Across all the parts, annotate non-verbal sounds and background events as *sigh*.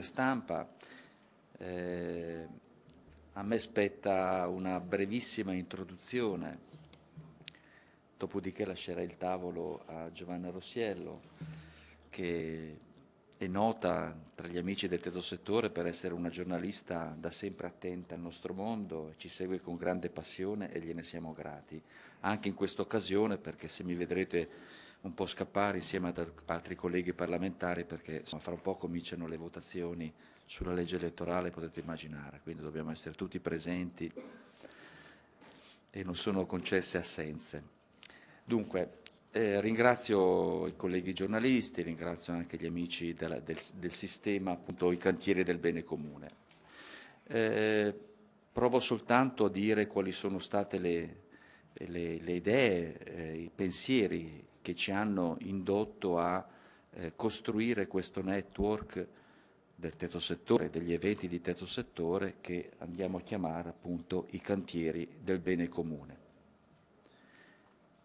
stampa. Eh, a me spetta una brevissima introduzione, dopodiché lascerei il tavolo a Giovanna Rossiello, che è nota tra gli amici del terzo settore per essere una giornalista da sempre attenta al nostro mondo, ci segue con grande passione e gliene siamo grati. Anche in questa occasione, perché se mi vedrete un po' scappare insieme ad altri colleghi parlamentari perché insomma, fra un po' cominciano le votazioni sulla legge elettorale, potete immaginare, quindi dobbiamo essere tutti presenti e non sono concesse assenze. Dunque, eh, ringrazio i colleghi giornalisti, ringrazio anche gli amici della, del, del, sistema, appunto i cantieri del bene comune. Eh, provo soltanto a dire quali sono state le, le, le idee, eh, i pensieri che ci hanno indotto a eh, costruire questo network del terzo settore, degli eventi di terzo settore che andiamo a chiamare appunto i cantieri del bene comune.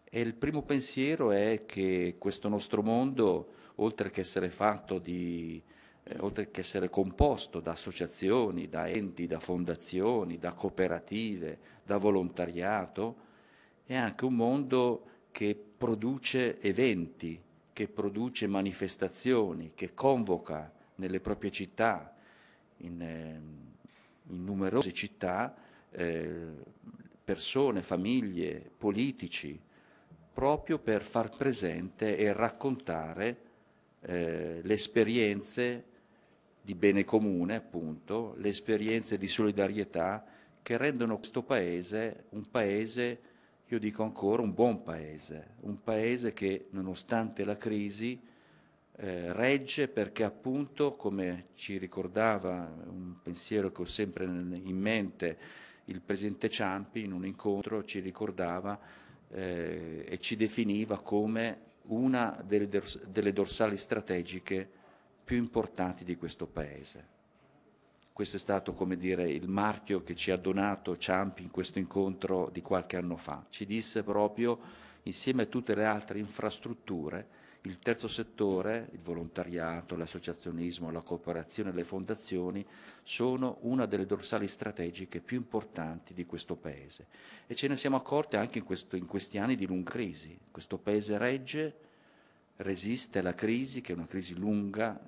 E il primo pensiero è che questo nostro mondo, oltre che essere fatto di eh, oltre che essere composto da associazioni, da enti, da fondazioni, da cooperative, da volontariato, è anche un mondo che produce eventi, che produce manifestazioni, che convoca nelle proprie città, in, ehm, in numerose città, eh, persone, famiglie, politici, proprio per far presente e raccontare eh, le esperienze di bene comune, appunto, le esperienze di solidarietà che rendono questo Paese un Paese io dico ancora un buon paese, un paese che nonostante la crisi eh, regge perché appunto, come ci ricordava un pensiero che ho sempre in mente, il presidente Ciampi in un incontro ci ricordava eh, e ci definiva come una delle, delle dorsali strategiche più importanti di questo paese. Questo è stato dire, il marchio che ci ha donato Ciampi in questo incontro di qualche anno fa. Ci disse proprio, insieme a tutte le altre infrastrutture, il terzo settore, il volontariato, l'associazionismo, la cooperazione, le fondazioni, sono una delle dorsali strategiche più importanti di questo Paese. E ce ne siamo accorti anche in, questo, in questi anni di lunga crisi. Questo Paese regge, resiste alla crisi, che è una crisi lunga,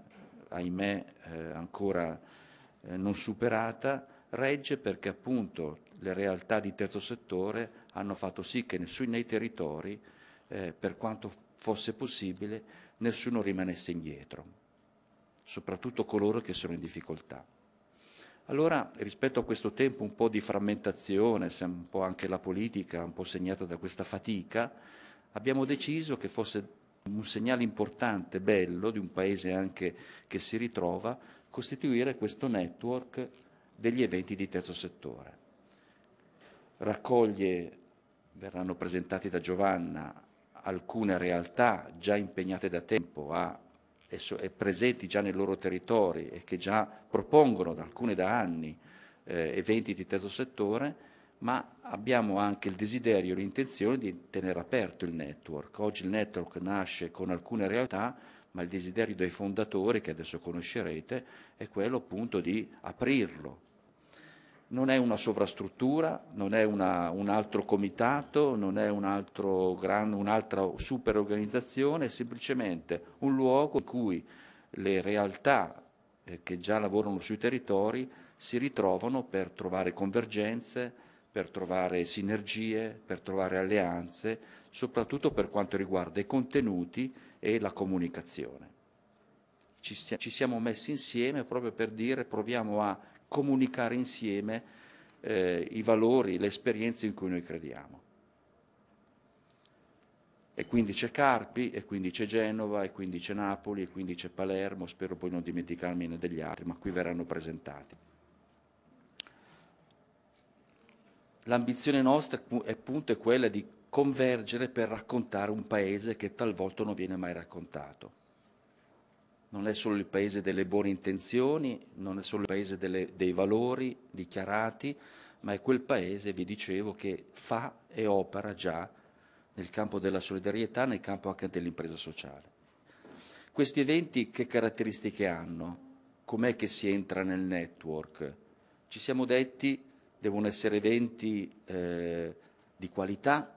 ahimè eh, ancora eh, non superata regge perché appunto le realtà di terzo settore hanno fatto sì che nessuno nei territori, eh, per quanto fosse possibile, nessuno rimanesse indietro, soprattutto coloro che sono in difficoltà. Allora, rispetto a questo tempo un po' di frammentazione, un po' anche la politica un po' segnata da questa fatica, abbiamo deciso che fosse un segnale importante, bello, di un paese anche che si ritrova, costituire questo network degli eventi di terzo settore. Raccoglie, verranno presentati da Giovanna, alcune realtà già impegnate da tempo a, e, presenti già nei loro territori e che già propongono da alcune da anni eh, eventi di terzo settore, ma abbiamo anche il desiderio e l'intenzione di tenere aperto il network. Oggi il network nasce con alcune realtà, ma il desiderio dei fondatori, che adesso conoscerete, è quello appunto di aprirlo. Non è una sovrastruttura, non è una, un altro comitato, non è un altro gran, un'altra superorganizzazione, è semplicemente un luogo in cui le realtà eh, che già lavorano sui territori si ritrovano per trovare convergenze, per trovare sinergie, per trovare alleanze, soprattutto per quanto riguarda i contenuti e la comunicazione. Ci, si- ci siamo messi insieme proprio per dire proviamo a comunicare insieme eh, i valori, le esperienze in cui noi crediamo. E quindi c'è Carpi, e quindi c'è Genova, e quindi c'è Napoli, e quindi c'è Palermo, spero poi non dimenticarmi degli altri, ma qui verranno presentati. L'ambizione nostra è appunto quella di convergere per raccontare un paese che talvolta non viene mai raccontato. Non è solo il paese delle buone intenzioni, non è solo il paese delle, dei valori dichiarati, ma è quel paese, vi dicevo, che fa e opera già nel campo della solidarietà, nel campo anche dell'impresa sociale. Questi eventi che caratteristiche hanno? Com'è che si entra nel network? Ci siamo detti devono essere eventi eh, di qualità,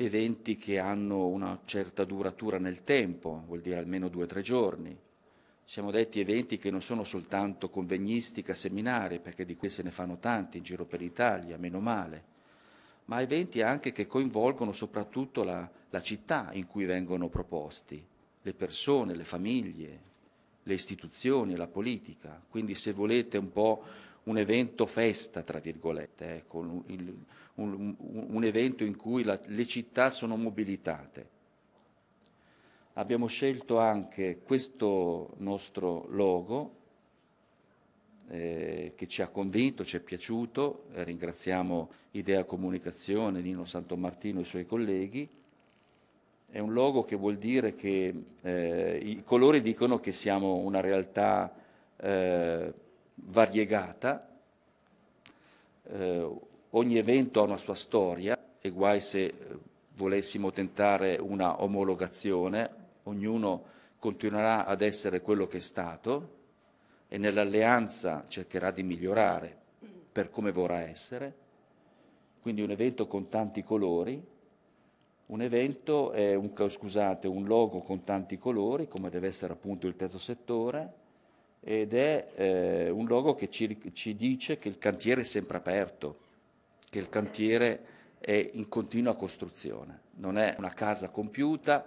eventi che hanno una certa duratura nel tempo, vuol dire almeno due o tre giorni. Siamo detti eventi che non sono soltanto convegnistica, seminari, perché di qui se ne fanno tanti in giro per l'Italia, meno male, ma eventi anche che coinvolgono soprattutto la, la città in cui vengono proposti, le persone, le famiglie, le istituzioni, la politica. Quindi se volete un po' un evento festa, tra virgolette, ecco, un, un, un, evento in cui la, le città sono mobilitate. Abbiamo scelto anche questo nostro logo eh, che ci ha convinto, ci è piaciuto, eh, ringraziamo Idea Comunicazione, Nino Santomartino e i suoi colleghi. È un logo che vuol dire che eh, i colori dicono che siamo una realtà eh, variegata, eh, ogni evento ha una sua storia e guai se eh, volessimo tentare una omologazione, ognuno continuerà ad essere quello che è stato e nell'alleanza cercherà di migliorare per come vorrà essere, quindi un evento con tanti colori, un evento è un, scusate, un logo con tanti colori, come deve essere appunto il terzo settore, ed è eh, un luogo che ci, ci, dice che il cantiere è sempre aperto, che il cantiere è in continua costruzione, non è una casa compiuta,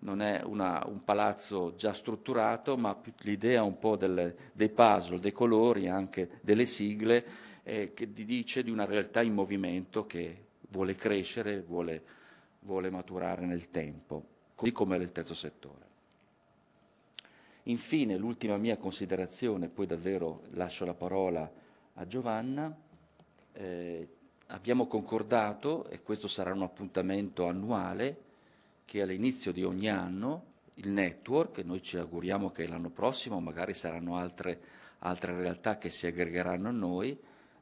non è una, un palazzo già strutturato, ma l'idea un po' del, dei puzzle, dei colori, anche delle sigle, eh, che dice di una realtà in movimento che vuole crescere, vuole, vuole maturare nel tempo, così come nel terzo settore. Infine, l'ultima mia considerazione, poi davvero lascio la parola a Giovanna. Eh, abbiamo concordato, e questo sarà un appuntamento annuale, che all'inizio di ogni anno il network, noi ci auguriamo che l'anno prossimo magari saranno altre, altre realtà che si aggregheranno a noi,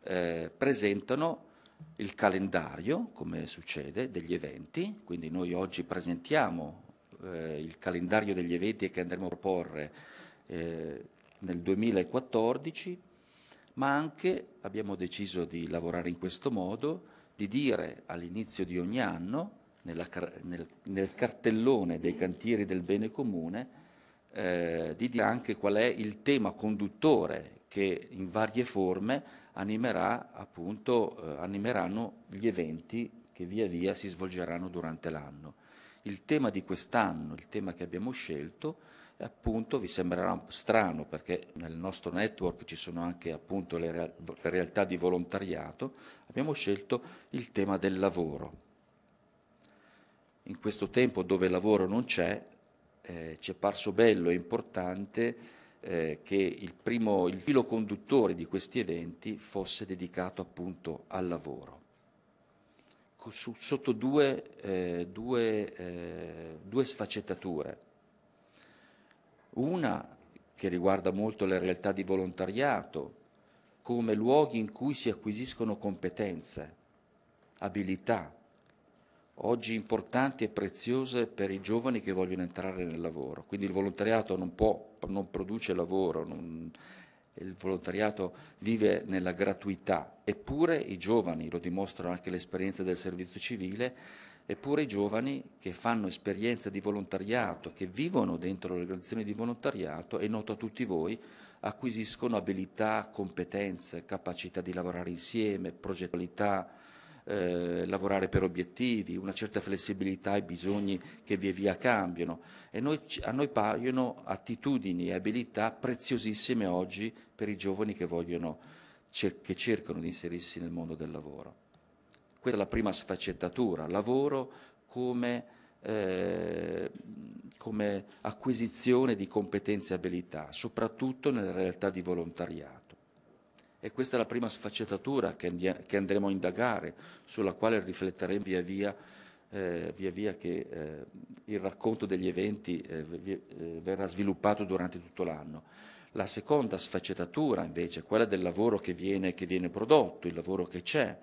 eh, presentano il calendario, come succede, degli eventi, quindi noi oggi presentiamo eh, il calendario degli eventi che andremo a proporre eh, nel 2014, ma anche abbiamo deciso di lavorare in questo modo, di dire all'inizio di ogni anno, nella, nel, nel, cartellone dei cantieri del bene comune, eh, di dire anche qual è il tema conduttore che in varie forme animerà, appunto, eh, animeranno gli eventi che via via si svolgeranno durante l'anno. Il tema di quest'anno, il tema che abbiamo scelto, appunto vi sembrerà strano perché nel nostro network ci sono anche appunto le, real- le realtà di volontariato, abbiamo scelto il tema del lavoro. In questo tempo dove il lavoro non c'è, eh, ci è parso bello e importante eh, che il, primo, il filo conduttore di questi eventi fosse dedicato appunto al lavoro su, sotto due, eh, due, eh, due sfaccettature. Una che riguarda molto le realtà di volontariato, come luoghi in cui si acquisiscono competenze, abilità, oggi importanti e preziose per i giovani che vogliono entrare nel lavoro. Quindi il volontariato non, può, non produce lavoro, non, il volontariato vive nella gratuità, eppure i giovani, lo dimostrano anche le esperienze del servizio civile, eppure i giovani che fanno esperienze di volontariato, che vivono dentro le relazioni di volontariato, è noto a tutti voi, acquisiscono abilità, competenze, capacità di lavorare insieme, progettualità, eh, lavorare per obiettivi, una certa flessibilità ai bisogni che via via cambiano e noi, a noi paiono attitudini e abilità preziosissime oggi per i giovani che, vogliono, che cercano di inserirsi nel mondo del lavoro. Questa è la prima sfaccettatura, lavoro come, eh, come acquisizione di competenze e abilità, soprattutto nella realtà di volontariato. E questa è la prima sfaccettatura che, che andremo a indagare, sulla quale rifletteremo via via, eh, via, via che eh, il racconto degli eventi eh, via, eh, verrà sviluppato durante tutto l'anno. La seconda sfaccettatura invece è quella del lavoro che viene, che viene prodotto, il lavoro che c'è,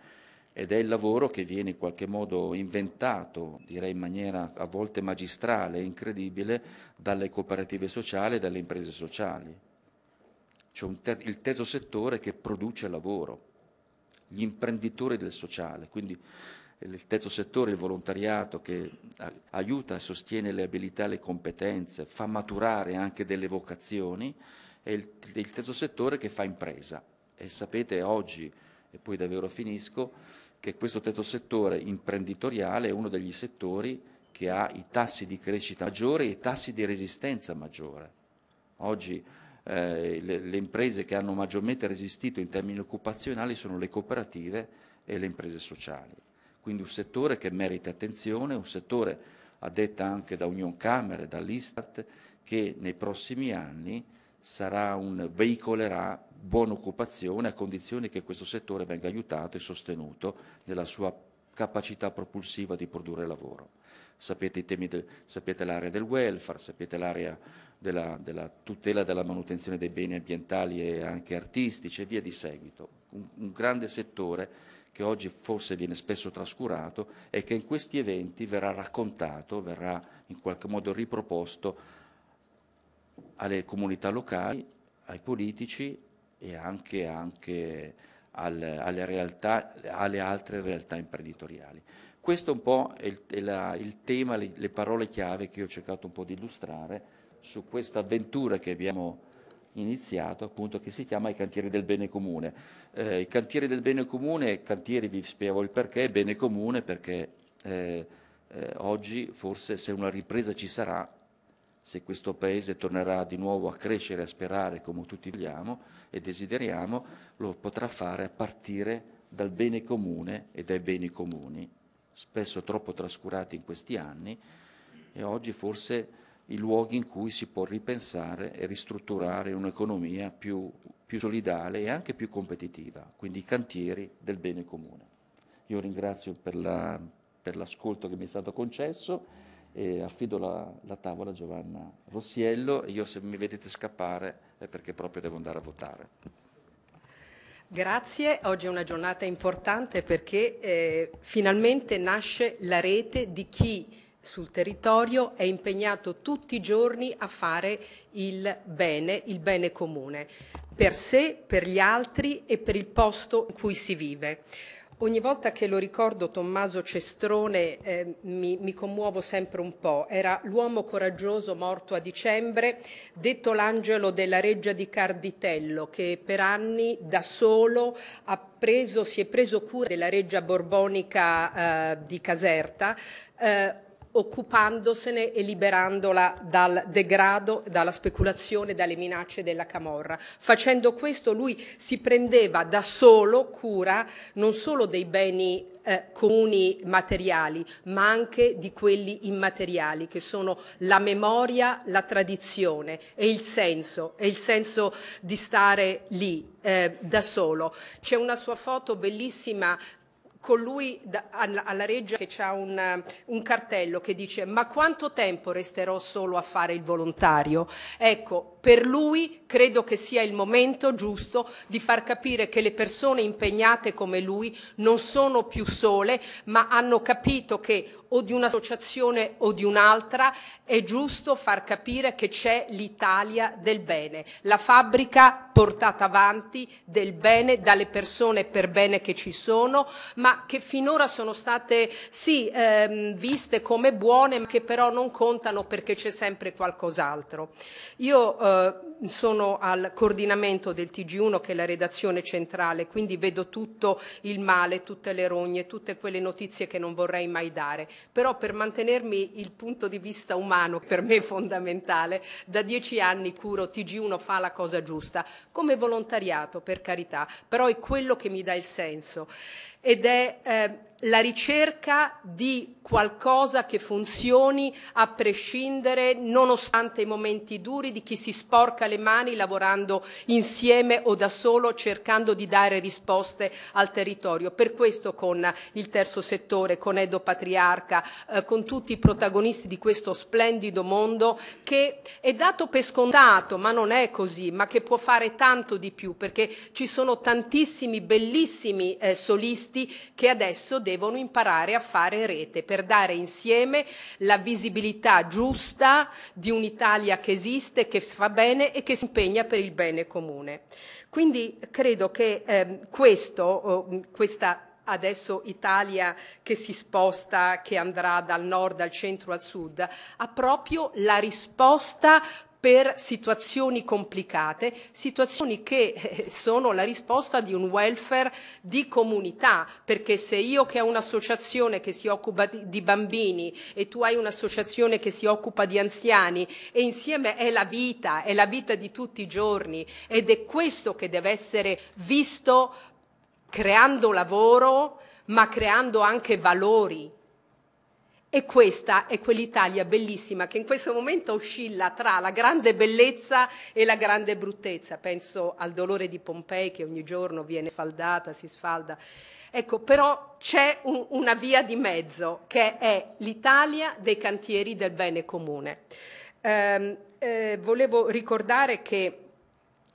ed è il lavoro che viene in qualche modo inventato, direi in maniera a volte magistrale e incredibile, dalle cooperative sociali e dalle imprese sociali. C'è ter- il terzo settore che produce lavoro, gli imprenditori del sociale, quindi eh, il terzo settore, il volontariato, che aiuta e sostiene le abilità e le competenze, fa maturare anche delle vocazioni, è il, il terzo settore che fa impresa. E sapete oggi, e poi davvero finisco, che questo terzo settore imprenditoriale è uno degli settori che ha i tassi di crescita maggiore e i tassi di resistenza maggiore. Oggi eh, le, le, imprese che hanno maggiormente resistito in termini occupazionali sono le cooperative e le imprese sociali. Quindi un settore che merita attenzione, un settore addetta anche da Union Camere, dall'Istat, che nei prossimi anni un, veicolerà buona occupazione a condizione che questo settore venga aiutato e sostenuto nella sua capacità propulsiva di produrre lavoro. Sapete, del, sapete l'area del welfare, sapete l'area della, della tutela della manutenzione dei beni ambientali e anche artistici e via di seguito. Un, un grande settore che oggi forse viene spesso trascurato e che in questi eventi verrà raccontato, verrà in qualche modo riproposto alle comunità locali, ai politici e anche, anche alle, realtà, alle, altre realtà imprenditoriali. Questo un po' è, il, è la, il tema, le, le parole chiave che ho cercato un po' di illustrare su questa avventura che abbiamo iniziato, appunto, che si chiama i cantieri del bene comune. Eh, I cantieri del bene comune, cantieri vi spiego il perché, bene comune perché eh, eh, oggi forse se una ripresa ci sarà, se questo Paese tornerà di nuovo a crescere, a sperare come tutti vogliamo e desideriamo, lo potrà fare a partire dal bene comune e dai beni comuni, spesso troppo trascurati in questi anni e oggi forse i luoghi in cui si può ripensare e ristrutturare un'economia più, più solidale e anche più competitiva, quindi i cantieri del bene comune. Io ringrazio per, la, per l'ascolto che mi è stato concesso e affido la, la tavola a Giovanna Rossiello e io se mi vedete scappare è perché proprio devo andare a votare. Grazie, oggi è una giornata importante perché eh, finalmente nasce la rete di chi sul territorio, è impegnato tutti i giorni a fare il bene, il bene comune, per sé, per gli altri e per il posto in cui si vive. Ogni volta che lo ricordo Tommaso Cestrone eh, mi, mi, commuovo sempre un po'. Era l'uomo coraggioso morto a dicembre, detto l'angelo della reggia di Carditello, che per anni da solo preso, si è preso cura della reggia borbonica eh, di Caserta. Eh, occupandosene e liberandola dal degrado, dalla speculazione, dalle minacce della camorra. Facendo questo lui si prendeva da solo cura non solo dei beni eh, comuni materiali, ma anche di quelli immateriali, che sono la memoria, la tradizione e il senso, e il senso di stare lì eh, da solo. C'è una sua foto bellissima colui da, alla reggia che ha un, un, cartello che dice ma quanto tempo resterò solo a fare il volontario? Ecco, per lui credo che sia il momento giusto di far capire che le persone impegnate come lui non sono più sole, ma hanno capito che o di un'associazione o di un'altra è giusto far capire che c'è l'Italia del bene, la fabbrica portata avanti del bene dalle persone per bene che ci sono, ma che finora sono state sì ehm, viste come buone, ma che però non contano perché c'è sempre qualcos'altro. Io eh, eh, sono al coordinamento del TG1 che è la redazione centrale, quindi vedo tutto il male, tutte le rogne, tutte quelle notizie che non vorrei mai dare. Però per mantenermi il punto di vista umano, per me è fondamentale, da dieci anni curo TG1 fa la cosa giusta, come volontariato per carità, però è quello che mi dà il senso ed è eh, la ricerca di qualcosa che funzioni a prescindere, nonostante i momenti duri, di chi si sporca le mani lavorando insieme o da solo, cercando di dare risposte al territorio. Per questo con il terzo settore, con Edo Patriarca, eh, con tutti i protagonisti di questo splendido mondo che è dato per scontato, ma non è così, ma che può fare tanto di più, perché ci sono tantissimi bellissimi eh, solisti artisti che adesso devono imparare a fare rete per dare insieme la visibilità giusta di un'Italia che esiste, che fa bene e che si impegna per il bene comune. Quindi credo che eh, questo, questa adesso Italia che si sposta, che andrà dal nord al centro al sud, ha proprio la risposta per situazioni complicate, situazioni che eh, sono la risposta di un welfare di comunità, perché se io che ho un'associazione che si occupa di bambini e tu hai un'associazione che si occupa di anziani e insieme è la vita, è la vita di tutti i giorni ed è questo che deve essere visto creando lavoro ma creando anche valori e questa è quell'Italia bellissima che in questo momento oscilla tra la grande bellezza e la grande bruttezza. Penso al dolore di Pompei che ogni giorno viene sfaldata, si sfalda. Ecco, però c'è un, una via di mezzo che è l'Italia dei cantieri del bene comune. Eh, eh, volevo ricordare che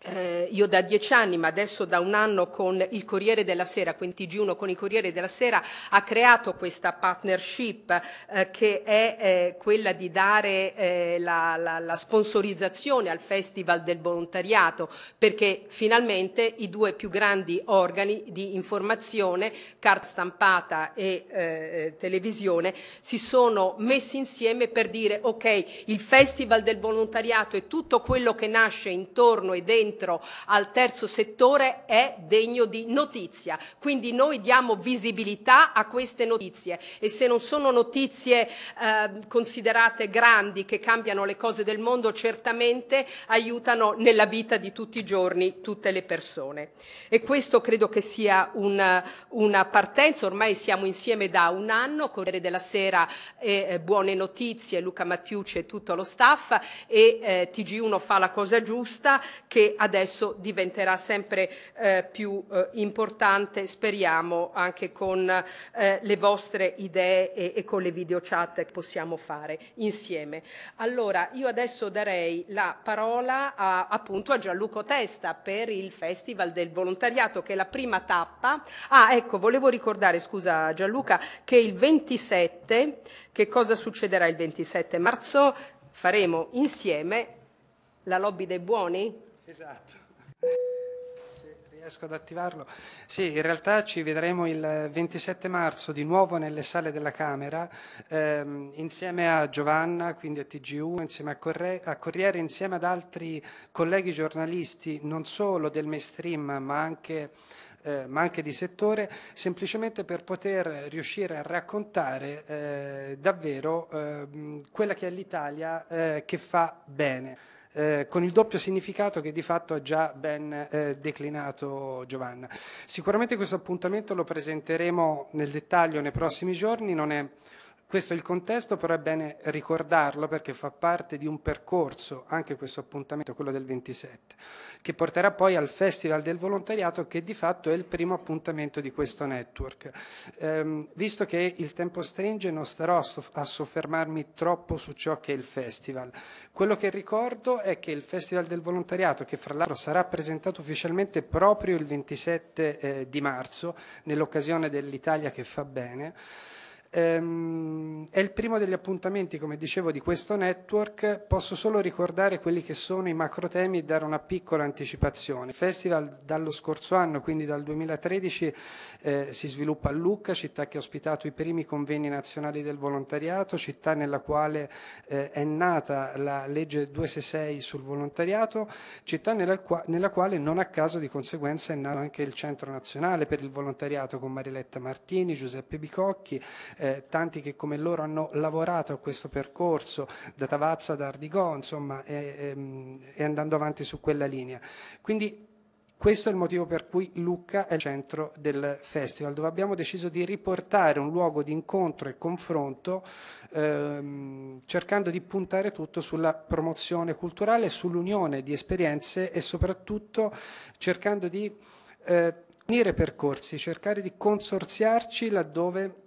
eh, io da dieci anni, ma adesso da un anno con il Corriere della Sera, quindi G1 con il Corriere della Sera, ha creato questa partnership eh, che è eh, quella di dare eh, la, la, la, sponsorizzazione al Festival del Volontariato, perché finalmente i due più grandi organi di informazione, carta stampata e eh, eh, televisione, si sono messi insieme per dire ok, il Festival del Volontariato e tutto quello che nasce intorno e dentro dentro al terzo settore è degno di notizia. Quindi noi diamo visibilità a queste notizie e se non sono notizie eh, considerate grandi che cambiano le cose del mondo, certamente aiutano nella vita di tutti i giorni tutte le persone. E questo credo che sia una, una partenza, ormai siamo insieme da un anno, Corriere della Sera e eh, Buone Notizie, Luca Mattiucci e tutto lo staff e eh, TG1 fa la cosa giusta che adesso diventerà sempre eh, più eh, importante, speriamo, anche con eh, le vostre idee e, e, con le video chat che possiamo fare insieme. Allora, io adesso darei la parola a, appunto a Gianluco Testa per il Festival del Volontariato, che è la prima tappa. Ah, ecco, volevo ricordare, scusa Gianluca, che il 27, che cosa succederà il 27 marzo? Faremo insieme la lobby dei buoni? Esatto. Se *laughs* riesco ad attivarlo. Sì, in realtà ci vedremo il 27 marzo di nuovo nelle sale della Camera, ehm, insieme a Giovanna, quindi a TGU, insieme a, Corre- a Corriere, insieme ad altri colleghi giornalisti, non solo del mainstream, ma anche eh, ma anche di settore, semplicemente per poter riuscire a raccontare eh, davvero eh, quella che è l'Italia eh, che fa bene. Eh, con il doppio significato che di fatto ha già ben eh, declinato Giovanna. Sicuramente questo appuntamento lo presenteremo nel dettaglio nei prossimi giorni, non è questo è il contesto, però è bene ricordarlo perché fa parte di un percorso, anche questo appuntamento, quello del 27, che porterà poi al Festival del Volontariato che di fatto è il primo appuntamento di questo network. Ehm, visto che il tempo stringe non starò a soffermarmi troppo su ciò che è il festival. Quello che ricordo è che il Festival del Volontariato, che fra l'altro sarà presentato ufficialmente proprio il 27 eh, di marzo, nell'occasione dell'Italia che fa bene, Ehm, è il primo degli appuntamenti, come dicevo, di questo network. Posso solo ricordare quelli che sono i macro temi e dare una piccola anticipazione. Il festival dallo scorso anno, quindi dal 2013, eh, si sviluppa a Lucca, città che ha ospitato i primi convegni nazionali del volontariato, città nella quale eh, è nata la legge 266 sul volontariato, città nella, qua nella quale non a caso di conseguenza è nato anche il Centro Nazionale per il Volontariato con Marieletta Martini, Giuseppe Bicocchi, eh, tanti che come loro hanno lavorato a questo percorso, da Tavazza ad Ardigò, insomma, e, e, ehm, e andando avanti su quella linea. Quindi questo è il motivo per cui Lucca è il centro del festival, dove abbiamo deciso di riportare un luogo di incontro e confronto, ehm, cercando di puntare tutto sulla promozione culturale, sull'unione di esperienze e soprattutto cercando di eh, unire percorsi, cercare di consorziarci laddove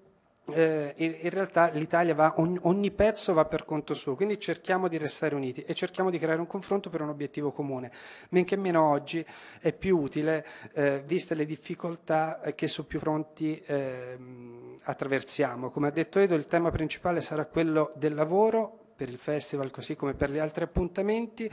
eh, in realtà l'Italia va, ogni, ogni, pezzo va per conto suo, quindi cerchiamo di restare uniti e cerchiamo di creare un confronto per un obiettivo comune. Men che meno oggi è più utile, eh, viste le difficoltà eh, che su più fronti eh, attraversiamo. Come ha detto Edo, il tema principale sarà quello del lavoro per il festival, così come per gli altri appuntamenti.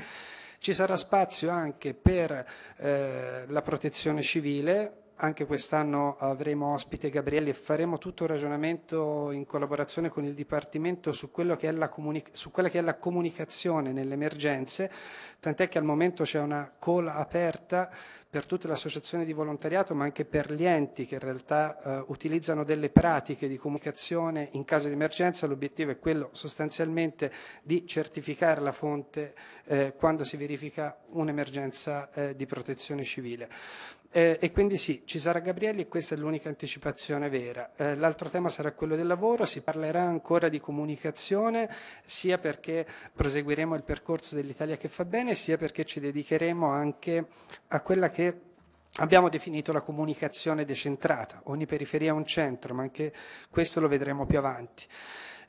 Ci sarà spazio anche per eh, la protezione civile, anche quest'anno avremo ospite Gabriele e faremo tutto un ragionamento in collaborazione con il Dipartimento su, comuni- su quella che è la comunicazione nelle emergenze, tant'è che al momento c'è una call aperta per tutte le associazioni di volontariato, ma anche per gli enti che in realtà eh, utilizzano delle pratiche di comunicazione in caso di emergenza. L'obiettivo è quello sostanzialmente di certificare la fonte eh, quando si verifica un'emergenza eh, di protezione civile. Eh, e quindi sì, ci sarà Gabrielli e questa è l'unica anticipazione vera. Eh, l'altro tema sarà quello del lavoro, si parlerà ancora di comunicazione, sia perché proseguiremo il percorso dell'Italia che fa bene, sia perché ci dedicheremo anche a quella che abbiamo definito la comunicazione decentrata. Ogni periferia ha un centro, ma anche questo lo vedremo più avanti.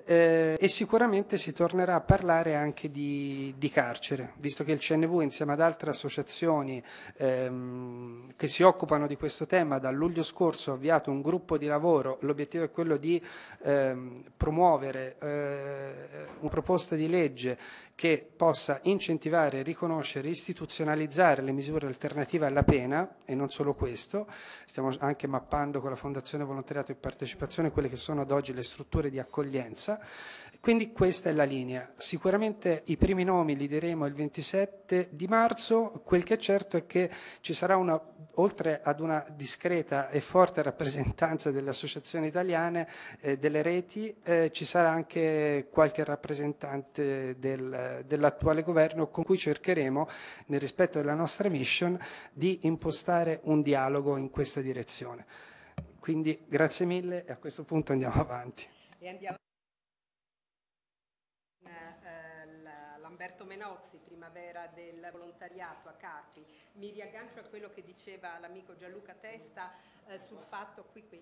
Eh, e sicuramente si tornerà a parlare anche di, di, carcere, visto che il CNV insieme ad altre associazioni ehm, che si occupano di questo tema da luglio scorso ha avviato un gruppo di lavoro, l'obiettivo è quello di ehm, promuovere eh, una proposta di legge che possa incentivare, riconoscere, istituzionalizzare le misure alternative alla pena e non solo questo, stiamo anche mappando con la Fondazione Volontariato e Partecipazione quelle che sono ad oggi le strutture di accoglienza Francia. Quindi questa è la linea. Sicuramente i primi nomi li diremo il 27 di marzo, quel che è certo è che ci sarà una, oltre ad una discreta e forte rappresentanza delle associazioni italiane, eh, delle reti, eh, ci sarà anche qualche rappresentante del, dell'attuale governo con cui cercheremo, nel rispetto della nostra mission, di impostare un dialogo in questa direzione. Quindi grazie mille e a questo punto andiamo avanti. Alberto Menozzi, primavera del volontariato a Carpi. Mi riaggancio a quello che diceva l'amico Gianluca Testa eh, sul fatto qui, qui,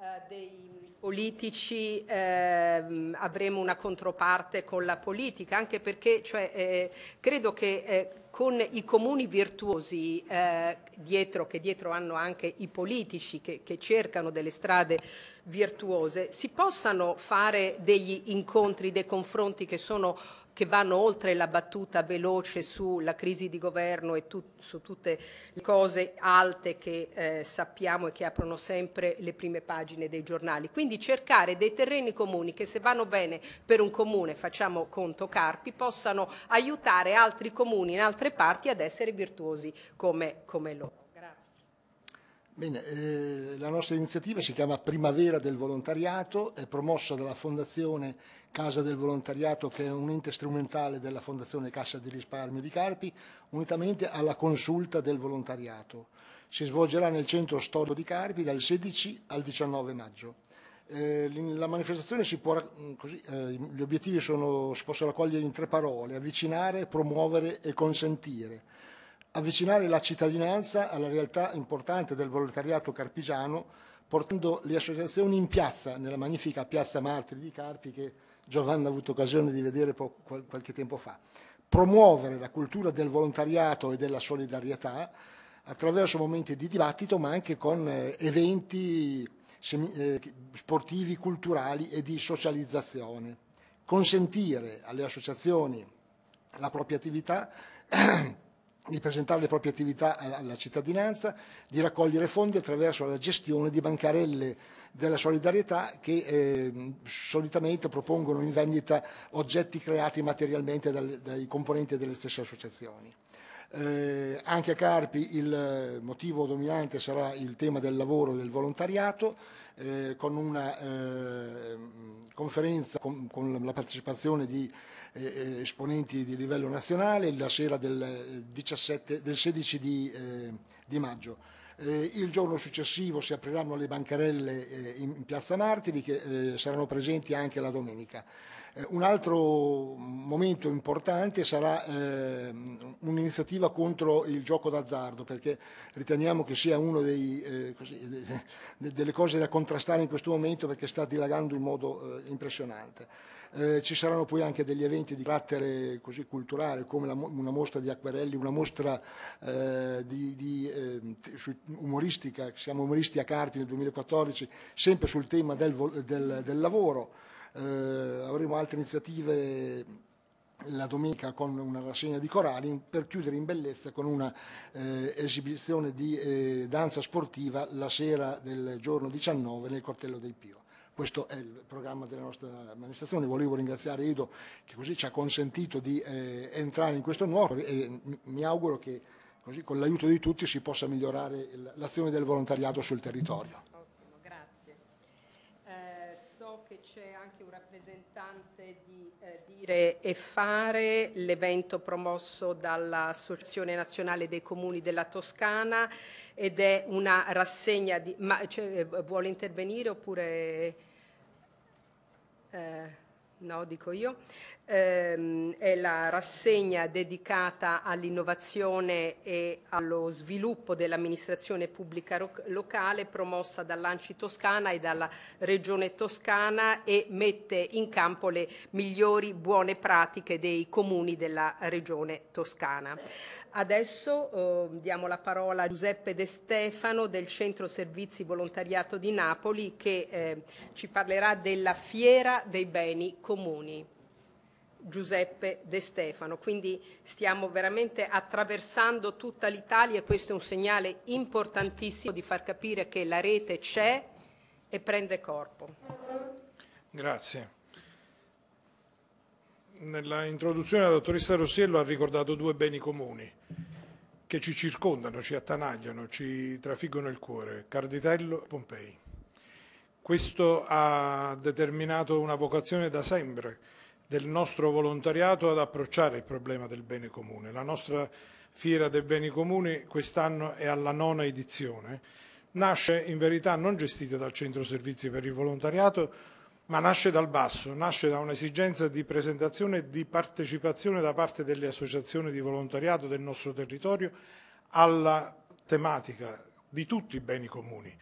eh, dei politici eh, avremo una controparte con la politica, anche perché cioè, eh, credo che eh, con i comuni virtuosi eh, dietro, che dietro hanno anche i politici che, che, cercano delle strade virtuose, si possano fare degli incontri, dei confronti che sono che vanno oltre la battuta veloce sulla crisi di governo e tut, su tutte le cose alte che eh, sappiamo e che aprono sempre le prime pagine dei giornali. Quindi cercare dei terreni comuni che se vanno bene per un comune, facciamo conto Carpi, possano aiutare altri comuni in altre parti ad essere virtuosi come, come loro. Bene, eh, la nostra iniziativa si chiama Primavera del Volontariato, è promossa dalla Fondazione Casa del Volontariato che è un ente strumentale della Fondazione Cassa di Risparmio di Carpi, unitamente alla consulta del volontariato. Si svolgerà nel centro storico di Carpi dal 16 al 19 maggio. Eh, la manifestazione si può, mm, così, eh, gli obiettivi sono, si possono raccogliere in tre parole, avvicinare, promuovere e consentire. Avvicinare la cittadinanza alla realtà importante del volontariato carpigiano portando le associazioni in piazza, nella magnifica piazza Martiri di Carpi che Giovanna ha avuto occasione di vedere qualche tempo fa. Promuovere la cultura del volontariato e della solidarietà attraverso momenti di dibattito, ma anche con eh, eventi eh, sportivi, culturali e di socializzazione. Consentire alle associazioni la propria attività *clears throat* di presentare le proprie attività alla cittadinanza, di raccogliere fondi attraverso la gestione di bancarelle della solidarietà che eh, solitamente propongono in vendita oggetti creati materialmente dal, dai componenti delle stesse associazioni. Eh, anche a Carpi il motivo dominante sarà il tema del lavoro e del volontariato, eh, con una eh, conferenza con, con, la partecipazione di eh, esponenti di livello nazionale la sera del, 17, eh, del 16 di, eh, di maggio. Eh, il giorno successivo si apriranno le bancarelle eh, in, Piazza Martini che eh, saranno presenti anche la domenica. Eh, un altro momento importante sarà ehm, un'iniziativa contro il gioco d'azzardo perché riteniamo che sia una eh, de, de, delle cose da contrastare in questo momento perché sta dilagando in modo eh, impressionante. Eh, ci saranno poi anche degli eventi di carattere così culturale come la, una mostra di acquerelli, una mostra eh, di, di, eh, umoristica, siamo umoristi a carti nel 2014, sempre sul tema del, del, del lavoro. Eh, avremo altre iniziative la domenica con una rassegna di corali per chiudere in bellezza con una eh, esibizione di eh, danza sportiva la sera del giorno 19 nel cortello dei Pio. Questo è il programma della nostra amministrazione. Volevo ringraziare Edo che così ci ha consentito di eh, entrare in questo nuovo e mi auguro che così con l'aiuto di tutti si possa migliorare l'azione del volontariato sul territorio. rappresentante di eh, Dire e Fare, l'evento promosso dall'Associazione Nazionale dei Comuni della Toscana ed è una rassegna di... Ma, cioè, eh, vuole intervenire oppure... Eh, no, dico io, ehm, è la rassegna dedicata all'innovazione e allo sviluppo dell'amministrazione pubblica locale promossa dall'Anci Toscana e dalla Regione Toscana e mette in campo le migliori buone pratiche dei comuni della Regione Toscana. Adesso eh, diamo la parola a Giuseppe De Stefano del Centro Servizi Volontariato di Napoli che eh, ci parlerà della Fiera dei Beni Comuni. Giuseppe De Stefano, quindi stiamo veramente attraversando tutta l'Italia e questo è un segnale importantissimo di far capire che la rete c'è e prende corpo. Grazie nella introduzione la dottoressa Rossiello ha ricordato due beni comuni che ci circondano, ci attanagliano, ci trafiggono il cuore, Carditello e Pompei. Questo ha determinato una vocazione da sempre del nostro volontariato ad approcciare il problema del bene comune. La nostra Fiera dei Beni Comuni quest'anno è alla nona edizione. Nasce in verità non gestita dal Centro Servizi per il Volontariato, ma nasce dal basso, nasce da un'esigenza di presentazione e di partecipazione da parte delle associazioni di volontariato del nostro territorio alla tematica di tutti i beni comuni.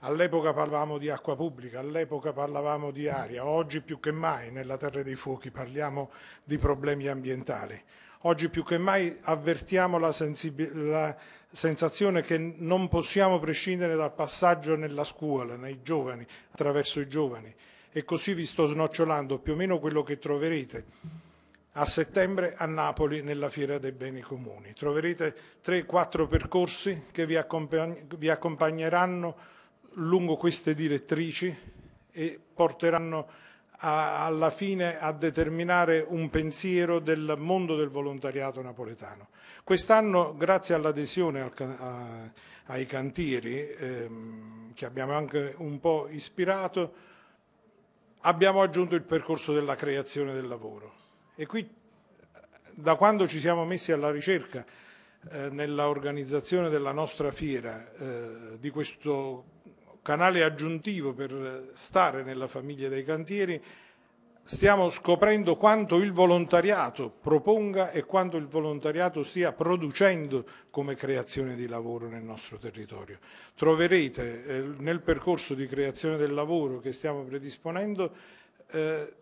All'epoca parlavamo di acqua pubblica, all'epoca parlavamo di aria, oggi più che mai nella Terra dei Fuochi parliamo di problemi ambientali. Oggi più che mai avvertiamo la, la sensazione che non possiamo prescindere dal passaggio nella scuola, nei giovani, attraverso i giovani e così vi sto snocciolando più o meno quello che troverete a settembre a Napoli nella Fiera dei Beni Comuni. Troverete 3-4 percorsi che vi, accompagn vi accompagneranno lungo queste direttrici e porteranno a, alla fine a determinare un pensiero del mondo del volontariato napoletano. Quest'anno, grazie all'adesione al, ai cantieri, ehm, che abbiamo anche un po' ispirato, abbiamo aggiunto il percorso della creazione del lavoro. E qui, da quando ci siamo messi alla ricerca eh, nella organizzazione della nostra fiera, eh, di questo canale aggiuntivo per stare nella famiglia dei cantieri, stiamo scoprendo quanto il volontariato proponga e quanto il volontariato stia producendo come creazione di lavoro nel nostro territorio. Troverete eh, nel percorso di creazione del lavoro che stiamo predisponendo eh,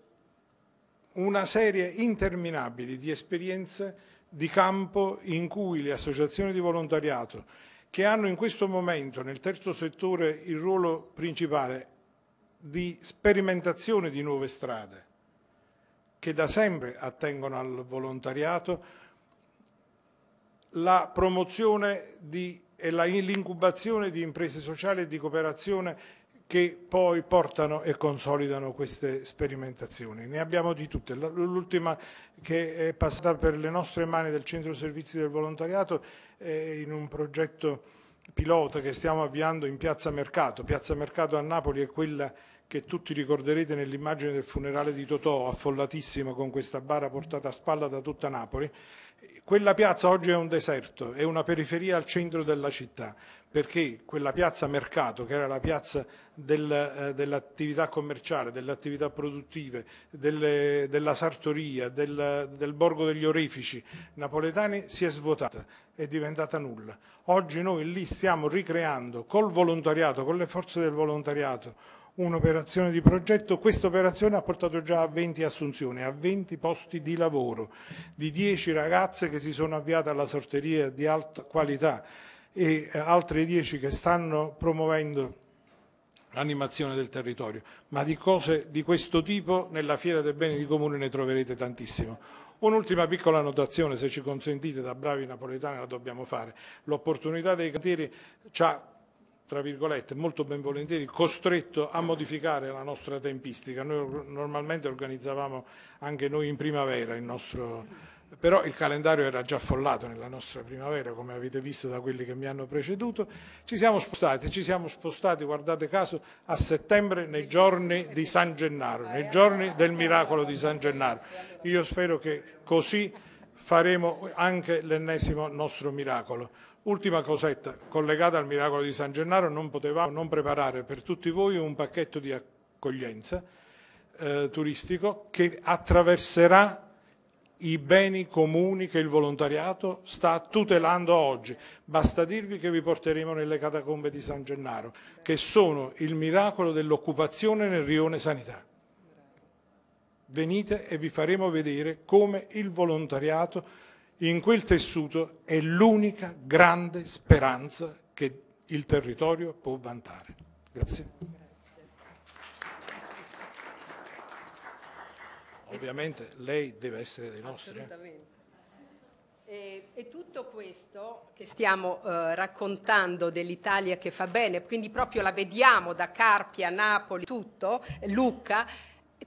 una serie interminabile di esperienze di campo in cui le associazioni di volontariato che hanno in questo momento nel terzo settore il ruolo principale di sperimentazione di nuove strade, che da sempre attengono al volontariato, la promozione di, e l'incubazione di imprese sociali e di cooperazione che poi portano e consolidano queste sperimentazioni. Ne abbiamo di tutte. L'ultima che è passata per le nostre mani del Centro Servizi del Volontariato è in un progetto pilota che stiamo avviando in Piazza Mercato. Piazza Mercato a Napoli è quella che tutti ricorderete nell'immagine del funerale di Totò, affollatissimo con questa bara portata a spalla da tutta Napoli, quella piazza oggi è un deserto, è una periferia al centro della città, perché quella piazza mercato, che era la piazza del, eh, dell'attività commerciale, delle attività produttive, delle, della sartoria, del, del borgo degli orefici napoletani, si è svuotata, è diventata nulla. Oggi noi lì stiamo ricreando col volontariato, con le forze del volontariato, un'operazione di progetto, questa operazione ha portato già a 20 assunzioni, a 20 posti di lavoro, di 10 ragazze che si sono avviate alla sorteria di alta qualità e eh, altre 10 che stanno promuovendo l'animazione del territorio, ma di cose di questo tipo nella Fiera dei Beni di Comune ne troverete tantissimo. Un'ultima piccola notazione, se ci consentite, da bravi napoletani la dobbiamo fare. L'opportunità dei cantieri ci ha tra virgolette, molto ben volentieri costretto a modificare la nostra tempistica. Noi normalmente organizzavamo anche noi in primavera il nostro, però il calendario era già affollato nella nostra primavera, come avete visto da quelli che mi hanno preceduto. Ci siamo spostati, ci siamo spostati, guardate caso, a settembre nei giorni di San Gennaro, nei giorni del miracolo di San Gennaro. Io spero che così faremo anche l'ennesimo nostro miracolo. Ultima cosetta, collegata al miracolo di San Gennaro, non potevamo non preparare per tutti voi un pacchetto di accoglienza eh, turistico che attraverserà i beni comuni che il volontariato sta tutelando oggi. Basta dirvi che vi porteremo nelle catacombe di San Gennaro, che sono il miracolo dell'occupazione nel rione sanitario venite e vi faremo vedere come il volontariato in quel tessuto è l'unica grande speranza che il territorio può vantare. Grazie. Ovviamente lei deve essere dei nostri. Eh. Assolutamente. E, e, tutto questo che stiamo eh, raccontando dell'Italia che fa bene, quindi proprio la vediamo da Carpi a Napoli, tutto, Lucca,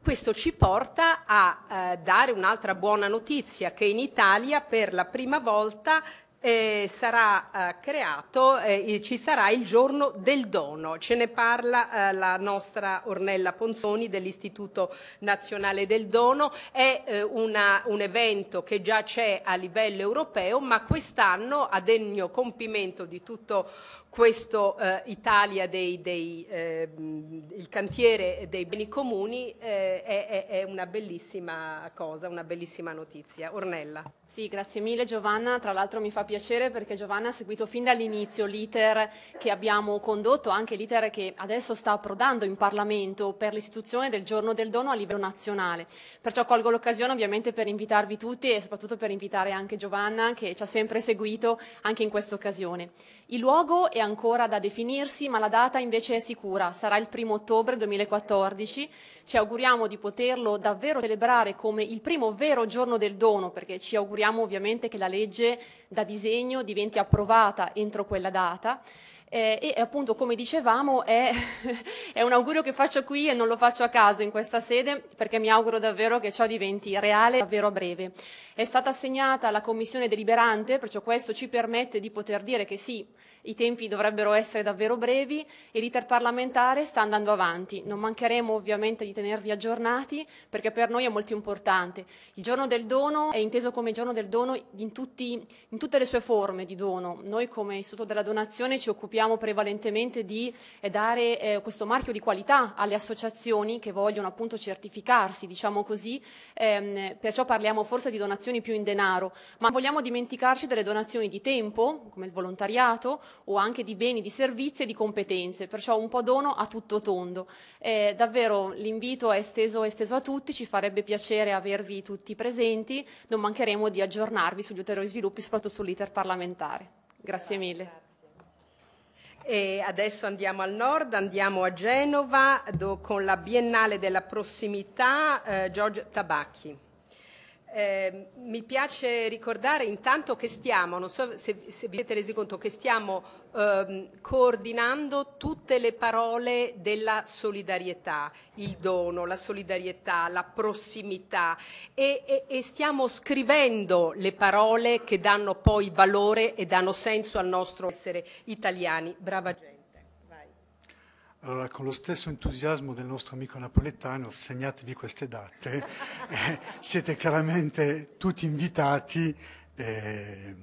questo ci porta a eh, dare un'altra buona notizia che in Italia per la prima volta eh, sarà eh, creato, eh, ci sarà il giorno del dono. Ce ne parla eh, la nostra Ornella Ponzoni dell'Istituto Nazionale del Dono. È eh, una, un evento che già c'è a livello europeo, ma quest'anno, a degno compimento di tutto questo eh, Italia dei, dei, eh, il cantiere dei beni comuni eh, è, è, una bellissima cosa, una bellissima notizia. Ornella. Sì, grazie mille Giovanna, tra l'altro mi fa piacere perché Giovanna ha seguito fin dall'inizio l'iter che abbiamo condotto, anche l'iter che adesso sta approdando in Parlamento per l'istituzione del giorno del dono a livello nazionale. Perciò colgo l'occasione ovviamente per invitarvi tutti e soprattutto per invitare anche Giovanna che ci ha sempre seguito anche in questa occasione. Il luogo è ancora da definirsi ma la data invece è sicura, sarà il primo ottobre 2014, ci auguriamo di poterlo davvero celebrare come il primo vero giorno del dono perché ci auguriamo Speriamo ovviamente che la legge da disegno diventi approvata entro quella data. Eh, e appunto, come dicevamo, è, *laughs* è, un augurio che faccio qui e non lo faccio a caso in questa sede perché mi auguro davvero che ciò diventi reale davvero a breve. È stata assegnata alla commissione deliberante, perciò questo ci permette di poter dire che sì, i tempi dovrebbero essere davvero brevi e l'iter parlamentare sta andando avanti. Non mancheremo ovviamente di tenervi aggiornati perché per noi è molto importante. Il giorno del dono è inteso come giorno del dono in, tutti, in tutte le sue forme di dono. Noi come Istituto della Donazione ci occupiamo prevalentemente di eh, dare eh, questo marchio di qualità alle associazioni che vogliono appunto certificarsi, diciamo così, ehm, perciò parliamo forse di donazioni più in denaro, ma vogliamo dimenticarci delle donazioni di tempo, come il volontariato, o anche di beni, di servizi e di competenze, perciò un po' dono a tutto tondo. Eh, davvero l'invito è esteso, esteso a tutti, ci farebbe piacere avervi tutti presenti, non mancheremo di aggiornarvi sugli ulteriori sviluppi, soprattutto sull'iter parlamentare. Grazie mille. E adesso andiamo al nord, andiamo a Genova con la Biennale della Prossimità, eh, Giorgio Tabacchi. Ehm, mi piace ricordare intanto che stiamo, non so se, se vi siete resi conto, che stiamo ehm, coordinando tutte le parole della solidarietà, il dono, la solidarietà, la prossimità e, e, e stiamo scrivendo le parole che danno poi valore e danno senso al nostro essere italiani. Brava gente. Allora, con lo stesso entusiasmo del nostro amico napoletano, segnatevi queste date, *laughs* eh, siete chiaramente tutti invitati eh,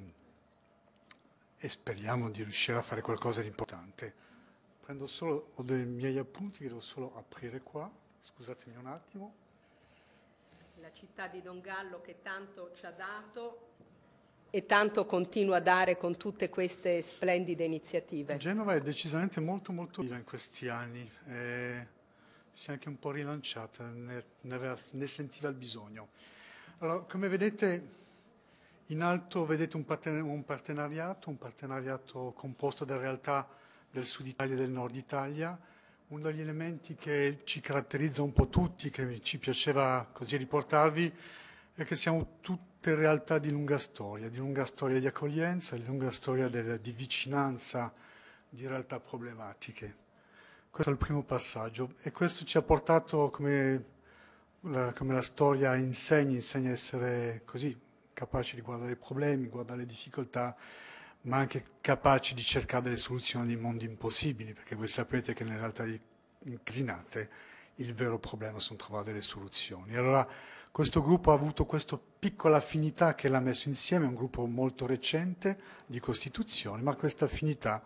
e speriamo di riuscire a fare qualcosa di importante. Prendo solo, ho dei miei appunti che devo solo aprire qua, scusatemi un attimo. La città di Don Gallo che tanto ci ha dato, e tanto continua a dare con tutte queste splendide iniziative. Genova è decisamente molto molto viva in questi anni, e si è anche un po' rilanciata, ne, ne, aveva, ne sentiva il bisogno. Allora, come vedete in alto vedete un, partena un partenariato, un partenariato composto da realtà del sud Italia e del nord Italia, uno degli elementi che ci caratterizza un po' tutti, che ci piaceva così riportarvi, è che siamo tutti tutte realtà di lunga storia, di lunga storia di accoglienza, di lunga storia de, di vicinanza di realtà problematiche. Questo è il primo passaggio e questo ci ha portato, come la, come la storia insegna, insegna a essere così, capaci di guardare i problemi, guardare le difficoltà, ma anche capaci di cercare delle soluzioni ai mondi impossibili, perché voi sapete che nelle realtà incasinate il vero problema sono trovare delle soluzioni. Allora, questo gruppo ha avuto questa piccola affinità che l'ha messo insieme, è un gruppo molto recente di costituzione, ma questa affinità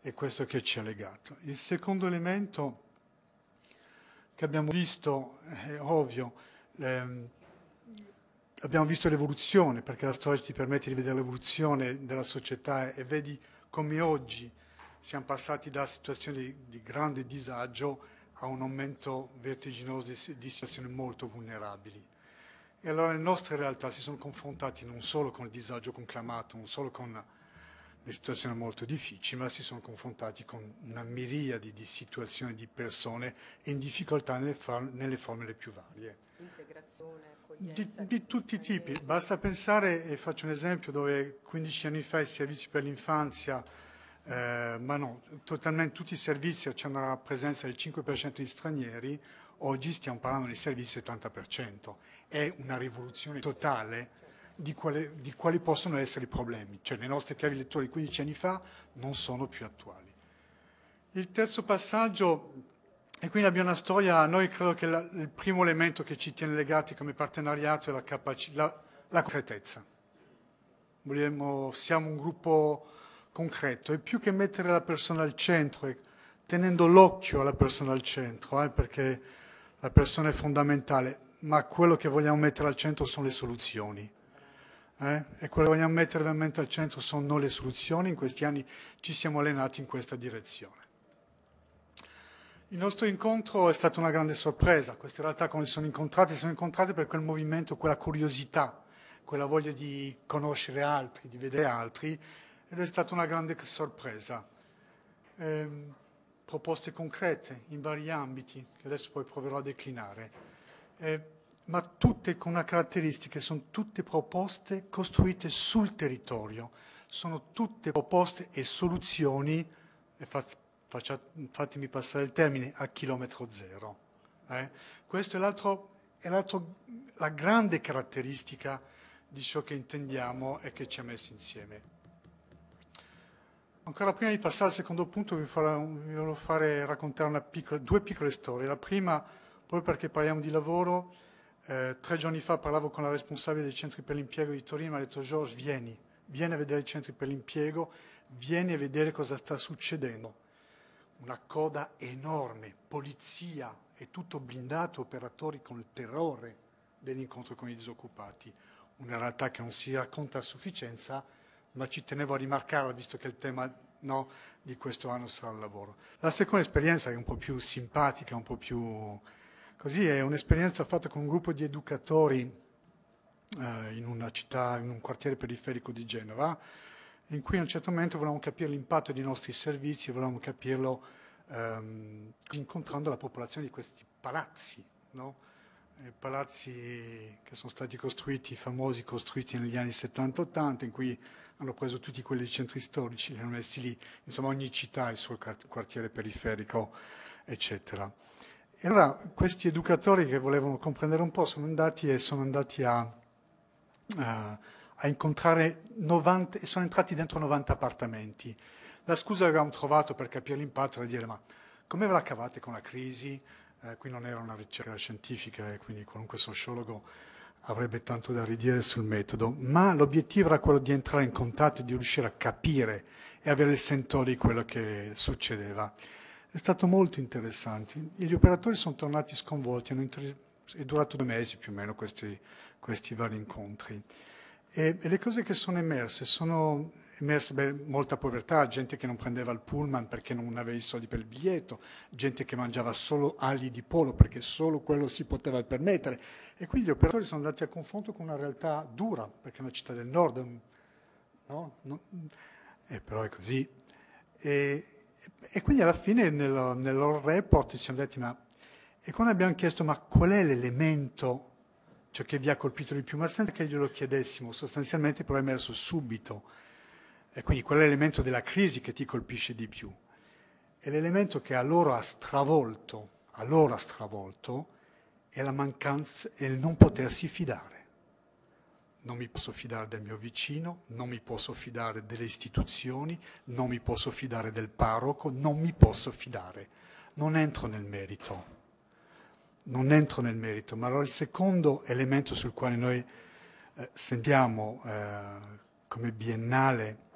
è questo che ci ha legato. Il secondo elemento che abbiamo visto, è ovvio, ehm, abbiamo visto l'evoluzione, perché la storia ti permette di vedere l'evoluzione della società e vedi come oggi siamo passati da situazioni di, grande disagio a un aumento vertiginoso di situazioni molto vulnerabili. E allora le nostre realtà si sono confrontate non solo con il disagio conclamato, non solo con le situazioni molto difficili, ma si sono confrontati con una miriade di situazioni di persone in difficoltà nelle, for- nelle forme più varie. Integrazione, accoglienza. Di, di tutti i tipi. Basta pensare, e faccio un esempio, dove 15 anni fa i servizi per l'infanzia, eh, ma no, totalmente tutti i servizi c'è una presenza del 5% di stranieri, Oggi stiamo parlando di servizi al 70%, è una rivoluzione totale di, quale, di, quali possono essere i problemi, cioè le nostre chiavi lettori di 15 anni fa non sono più attuali. Il terzo passaggio, e quindi abbiamo una storia, noi credo che la, il primo elemento che ci tiene legati come partenariato è la, capaci- la, la concretezza. Vogliamo, siamo un gruppo concreto e più che mettere la persona al centro, tenendo l'occhio alla persona al centro, eh, perché la persona è fondamentale, ma quello che vogliamo mettere al centro sono le soluzioni. Eh? E quello che vogliamo mettere veramente al centro sono le soluzioni. In questi anni ci siamo allenati in questa direzione. Il nostro incontro è stato una grande sorpresa. Queste realtà, quando si sono incontrate, si sono incontrate per quel movimento, quella curiosità, quella voglia di conoscere altri, di vedere altri, ed è stata una grande sorpresa. Ehm, proposte concrete in vari ambiti, che adesso poi proverò a declinare, eh, ma tutte con una caratteristica, sono tutte proposte costruite sul territorio, sono tutte proposte e soluzioni, e fa, faccia, fatemi passare il termine, a chilometro zero. Eh? Questa è, l'altro, è l'altro, la grande caratteristica di ciò che intendiamo e che ci ha messo insieme. Ancora prima di passare al secondo punto vi, farò, vi volevo fare raccontare piccola, due piccole storie. La prima, proprio perché parliamo di lavoro, eh, tre giorni fa parlavo con la responsabile dei centri per l'impiego di Torino e mi ha detto George vieni, vieni a vedere i centri per l'impiego, vieni a vedere cosa sta succedendo. Una coda enorme, polizia, e tutto blindato, operatori con il terrore dell'incontro con i disoccupati, una realtà che non si racconta a sufficienza ma ci tenevo a rimarcarla visto che il tema no, di questo anno sarà il lavoro. La seconda esperienza è un po' più simpatica, un po' più così, è un'esperienza fatta con un gruppo di educatori eh, in una città, in un quartiere periferico di Genova, in cui a un certo momento volevamo capire l'impatto dei nostri servizi, volevamo capirlo ehm, incontrando la popolazione di questi palazzi, no? Eh, palazzi che sono stati costruiti, famosi costruiti negli anni 70-80, in cui hanno preso tutti quelli dei centri storici, li hanno messi lì, insomma ogni città ha il suo quartiere periferico, eccetera. E allora questi educatori che volevano comprendere un po' sono andati e sono andati a, a, eh, a incontrare 90, sono entrati dentro 90 appartamenti. La scusa che avevamo trovato per capire l'impatto era dire ma come ve la cavate con la crisi? Eh, qui non era una ricerca scientifica e eh, quindi qualunque sociologo avrebbe tanto da ridire sul metodo, ma l'obiettivo era quello di entrare in contatto, e di riuscire a capire e avere il sentore di quello che succedeva. È stato molto interessante. Gli operatori sono tornati sconvolti, è durato due mesi più o meno questi, questi vari incontri. E, e le cose che sono emerse sono emerse molta povertà, gente che non prendeva il pullman perché non aveva i soldi per il biglietto, gente che mangiava solo ali di polo perché solo quello si poteva permettere. E qui gli operatori sono andati a confronto con una realtà dura, perché è una città del nord, mm, no? no eh, però è così. E, e quindi alla fine nel, nel loro report ci siamo detti, ma... E quando abbiamo chiesto, ma qual è l'elemento ciò cioè, che vi ha colpito di più, ma senza che glielo chiedessimo, sostanzialmente però è emerso subito e quindi quell'elemento della crisi che ti colpisce di più. E l'elemento che a loro ha stravolto, a ha stravolto, è la mancanza e il non potersi fidare. Non mi posso fidare del mio vicino, non mi posso fidare delle istituzioni, non mi posso fidare del parroco, non mi posso fidare. Non entro nel merito. Non entro nel merito, ma allora il secondo elemento sul quale noi eh, sentiamo eh, come biennale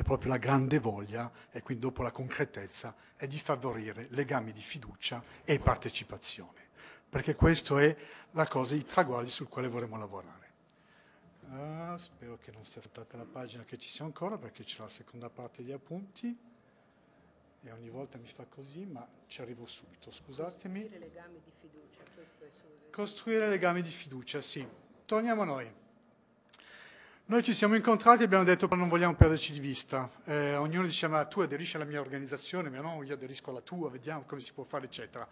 è proprio la grande voglia e quindi dopo la concretezza è di favorire legami di fiducia e partecipazione, perché questa è la cosa, i traguardi sul quale vorremmo lavorare. Ah, spero che non sia stata la pagina che ci sia ancora perché c'è la seconda parte degli appunti e ogni volta mi fa così, ma ci arrivo subito, scusatemi. Costruire legami di fiducia, questo è solo... Costruire legami di fiducia, sì. Torniamo a noi. Noi ci siamo incontrati e abbiamo detto che non vogliamo perderci di vista. Eh, ognuno diceva tu aderisci alla mia organizzazione, mia no, io aderisco alla tua, vediamo come si può fare, eccetera.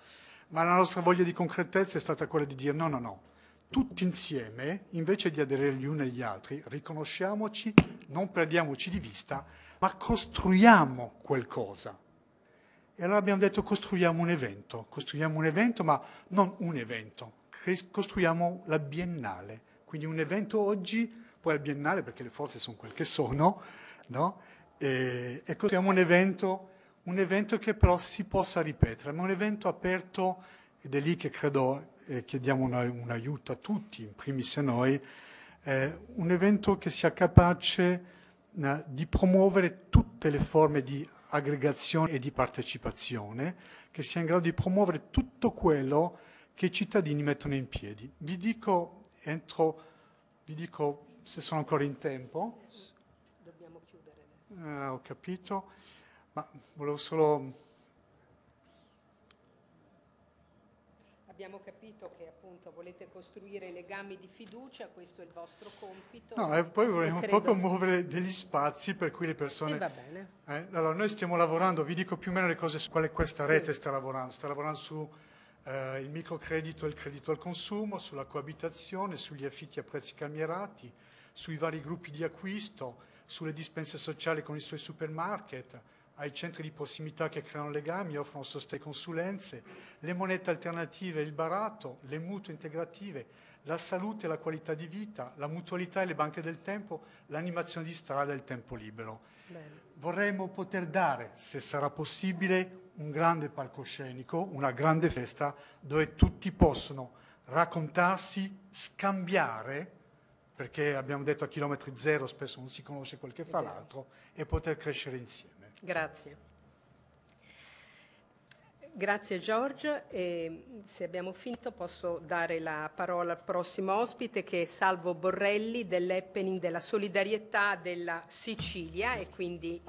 Ma la nostra voglia di concretezza è stata quella di dire no, no, no. Tutti insieme, invece di aderire gli uni agli altri, riconosciamoci, non perdiamoci di vista, ma costruiamo qualcosa. E allora abbiamo detto costruiamo un evento, costruiamo un evento, ma non un evento, costruiamo la biennale. Quindi un evento oggi poi al biennale, perché le forze sono quel che sono, no? e, e costruiamo un evento, un evento che però si possa ripetere, ma un evento aperto, ed è lì che credo eh, chiediamo una, un aiuto a tutti, in primis a noi, eh, un evento che sia capace eh, di promuovere tutte le forme di aggregazione e di partecipazione, che sia in grado di promuovere tutto quello che i cittadini mettono in piedi. Vi dico, entro, vi dico se sono ancora in tempo. Dobbiamo chiudere adesso. Eh, ho capito, ma volevo solo... Abbiamo capito che appunto volete costruire legami di fiducia, questo è il vostro compito. No, e eh, poi vorremmo credo... proprio muovere degli spazi per cui le persone... Sì, eh, va bene. Eh, allora, noi stiamo lavorando, vi dico più o meno le cose su quale questa rete sì. sta lavorando. Sta lavorando su eh, il microcredito e il credito al consumo, sulla coabitazione, sugli affitti a prezzi camierati, sui vari gruppi di acquisto, sulle dispense sociali con i suoi supermarket, ai centri di prossimità che creano legami, offrono sostegno e consulenze, le monete alternative e il baratto, le mutue integrative, la salute e la qualità di vita, la mutualità e le banche del tempo, l'animazione di strada e il tempo libero. Bene. Vorremmo poter dare, se sarà possibile, un grande palcoscenico, una grande festa dove tutti possono raccontarsi, scambiare perché abbiamo detto a chilometri zero spesso non si conosce quel che fa l'altro e poter crescere insieme. Grazie. Grazie Giorgio e se abbiamo finito posso dare la parola al prossimo ospite che è Salvo Borrelli dell'Eppening della Solidarietà della Sicilia e quindi